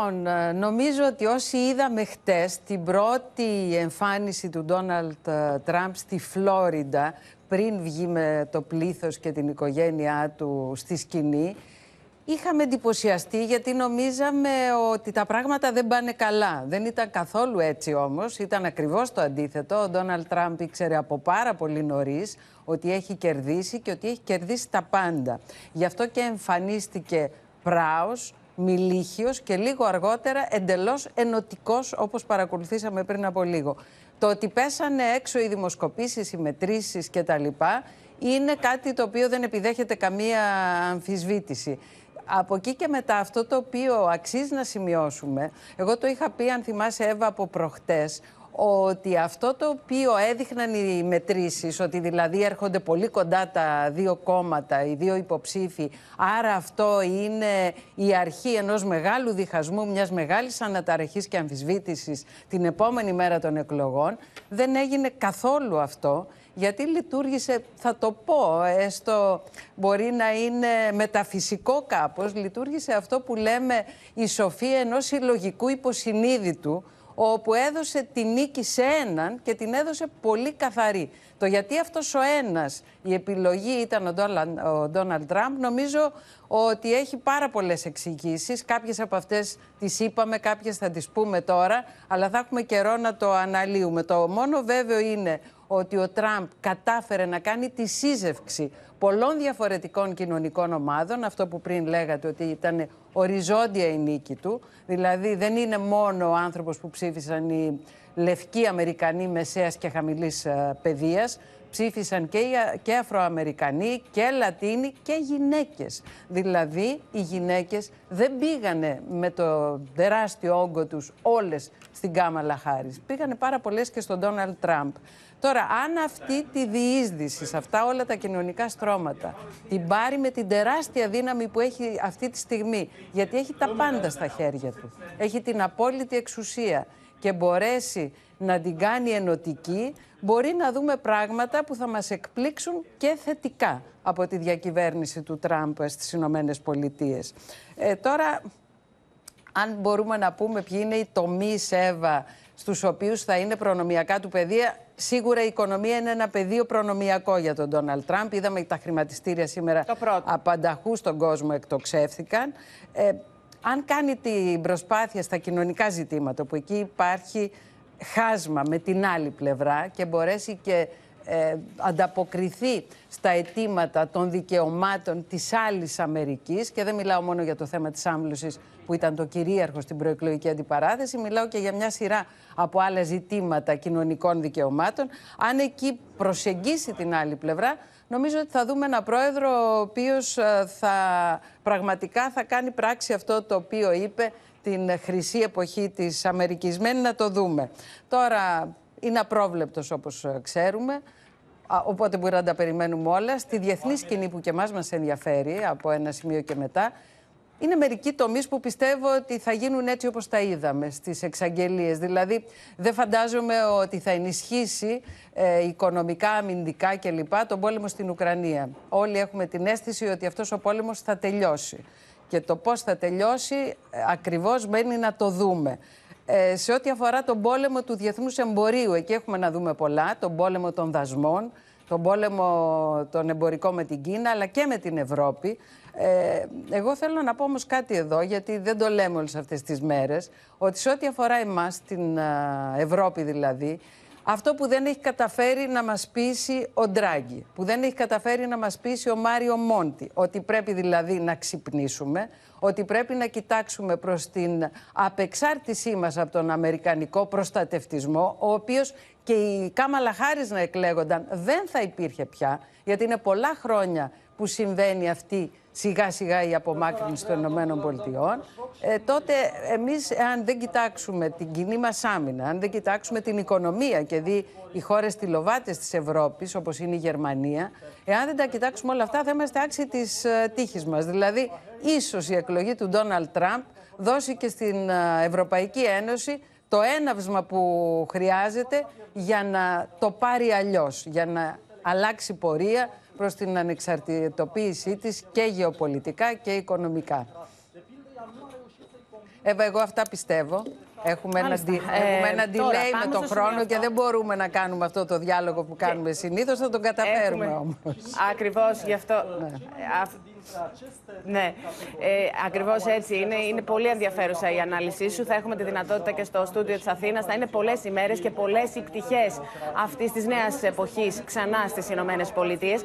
Λοιπόν, ε, νομίζω ότι όσοι είδαμε χτες την πρώτη εμφάνιση του Ντόναλτ ε, Τραμπ στη Φλόριντα πριν βγει με το πλήθος και την οικογένειά του στη σκηνή είχαμε εντυπωσιαστεί γιατί νομίζαμε ότι τα πράγματα δεν πάνε καλά. Δεν ήταν καθόλου έτσι όμως, ήταν ακριβώς το αντίθετο. Ο Ντόναλτ Τραμπ ήξερε από πάρα πολύ νωρίς ότι έχει κερδίσει και ότι έχει κερδίσει τα πάντα. Γι' αυτό και εμφανίστηκε πράος μιλήχιος και λίγο αργότερα εντελώς ενωτικός όπως παρακολουθήσαμε πριν από λίγο. Το ότι πέσανε έξω οι δημοσκοπήσεις, οι μετρήσεις κτλ. είναι κάτι το οποίο δεν επιδέχεται καμία αμφισβήτηση. Από εκεί και μετά αυτό το οποίο αξίζει να σημειώσουμε, εγώ το είχα πει αν θυμάσαι Εύα από προχτές, ότι αυτό το οποίο έδειχναν οι μετρήσεις, ότι δηλαδή έρχονται πολύ κοντά τα δύο κόμματα, οι δύο υποψήφοι, άρα αυτό είναι η αρχή ενός μεγάλου διχασμού, μιας μεγάλης αναταραχής και αμφισβήτησης την επόμενη μέρα των εκλογών, δεν έγινε καθόλου αυτό γιατί λειτουργήσε, θα το πω, έστω μπορεί να είναι μεταφυσικό κάπως, λειτουργήσε αυτό που λέμε η σοφία ενός συλλογικού υποσυνείδητου, όπου έδωσε τη νίκη σε έναν και την έδωσε πολύ καθαρή. Το γιατί αυτός ο ένας, η επιλογή ήταν ο Ντόναλντ Τραμπ, νομίζω ότι έχει πάρα πολλές εξηγήσεις. Κάποιες από αυτές τις είπαμε, κάποιες θα τις πούμε τώρα, αλλά θα έχουμε καιρό να το αναλύουμε. Το μόνο βέβαιο είναι ότι ο Τραμπ κατάφερε να κάνει τη σύζευξη πολλών διαφορετικών κοινωνικών ομάδων. Αυτό που πριν λέγατε ότι ήταν οριζόντια η νίκη του. Δηλαδή δεν είναι μόνο ο άνθρωπος που ψήφισαν οι λευκοί Αμερικανοί μεσαίας και χαμηλής ε, παιδείας. Ψήφισαν και, οι, Αφροαμερικανοί και Λατίνοι και γυναίκες. Δηλαδή οι γυναίκες δεν πήγανε με το τεράστιο όγκο τους όλες στην Κάμαλα Χάρης. Πήγανε πάρα πολλές και στον Ντόναλτ Τραμπ. Τώρα αν αυτή τη διείσδυση σε αυτά όλα τα κοινωνικά στρώματα την πάρει με την τεράστια δύναμη που έχει αυτή τη στιγμή. Γιατί έχει τα πάντα στα χέρια του. Έχει την απόλυτη εξουσία και μπορέσει να την κάνει ενωτική, μπορεί να δούμε πράγματα που θα μας εκπλήξουν και θετικά από τη διακυβέρνηση του Τραμπ στις Ηνωμένες Πολιτείες. Ε, τώρα αν μπορούμε να πούμε ποιοι είναι οι τομείς, Εύα, στους οποίους θα είναι προνομιακά του παιδεία. Σίγουρα η οικονομία είναι ένα πεδίο προνομιακό για τον Ντόναλτ Τραμπ. Είδαμε τα χρηματιστήρια σήμερα απανταχού στον κόσμο εκτοξεύθηκαν. Ε, αν κάνει την προσπάθεια στα κοινωνικά ζητήματα, που εκεί υπάρχει χάσμα με την άλλη πλευρά και μπορέσει και ε, ανταποκριθεί στα αιτήματα των δικαιωμάτων της άλλης Αμερικής και δεν μιλάω μόνο για το θέμα της άμβλωσης που ήταν το κυρίαρχο στην προεκλογική αντιπαράθεση, μιλάω και για μια σειρά από άλλα ζητήματα κοινωνικών δικαιωμάτων. Αν εκεί προσεγγίσει την άλλη πλευρά, νομίζω ότι θα δούμε ένα πρόεδρο ο οποίος ε, θα, πραγματικά θα κάνει πράξη αυτό το οποίο είπε την χρυσή εποχή της Αμερικισμένη να το δούμε. Τώρα είναι απρόβλεπτος όπως ε, ξέρουμε. Οπότε μπορεί να τα περιμένουμε όλα. Στη διεθνή σκηνή που και εμάς μας ενδιαφέρει από ένα σημείο και μετά, είναι μερικοί τομείς που πιστεύω ότι θα γίνουν έτσι όπως τα είδαμε στις εξαγγελίες. Δηλαδή, δεν φαντάζομαι ότι θα ενισχύσει ε, οικονομικά, αμυντικά κλπ. τον πόλεμο στην Ουκρανία. Όλοι έχουμε την αίσθηση ότι αυτός ο πόλεμος θα τελειώσει. Και το πώς θα τελειώσει, ε, ακριβώς μένει να το δούμε. Ε, σε ό,τι αφορά τον πόλεμο του διεθνούς εμπορίου, εκεί έχουμε να δούμε πολλά, τον πόλεμο των δασμών, τον πόλεμο των εμπορικό με την Κίνα, αλλά και με την Ευρώπη. Ε, εγώ θέλω να πω όμως κάτι εδώ, γιατί δεν το λέμε όλες αυτές τις μέρες, ότι σε ό,τι αφορά εμάς, την ε, Ευρώπη δηλαδή, αυτό που δεν έχει καταφέρει να μας πείσει ο Ντράγκη, που δεν έχει καταφέρει να μας πείσει ο Μάριο Μόντι, ότι πρέπει δηλαδή να ξυπνήσουμε, ότι πρέπει να κοιτάξουμε προς την απεξάρτησή μας από τον Αμερικανικό προστατευτισμό, ο οποίος και οι Κάμαλα Χάρης να εκλέγονταν δεν θα υπήρχε πια, γιατί είναι πολλά χρόνια που συμβαίνει αυτή σιγά σιγά η απομάκρυνση των Ηνωμένων Πολιτειών, ε, τότε εμείς αν δεν κοιτάξουμε την κοινή μας άμυνα, αν δεν κοιτάξουμε την οικονομία και δει οι χώρες τηλοβάτες της Ευρώπης όπως είναι η Γερμανία, εάν δεν τα κοιτάξουμε όλα αυτά θα είμαστε άξιοι της ε, τύχης μας. Δηλαδή ίσως η εκλογή του Ντόναλτ Τραμπ δώσει και στην ε, Ευρωπαϊκή Ένωση το έναυσμα που χρειάζεται για να το πάρει αλλιώς, για να αλλάξει πορεία προς την ανεξαρτητοποίησή της και γεωπολιτικά και οικονομικά. Εύα, εγώ αυτά πιστεύω. Έχουμε ένα, ε, delay με τον χρόνο και δεν μπορούμε να κάνουμε αυτό το διάλογο που κάνουμε και... συνήθως. Θα τον καταφέρουμε Έχουμε... όμως. Ακριβώς, γι' αυτό... Ναι. Ναι, ε, ακριβώς έτσι είναι. Είναι πολύ ενδιαφέρουσα η ανάλυση σου. Θα έχουμε τη δυνατότητα και στο στούντιο της Αθήνας. Θα είναι πολλές ημέρες και πολλές οι πτυχές αυτής της νέας εποχής ξανά στις Ηνωμένες Πολιτείες.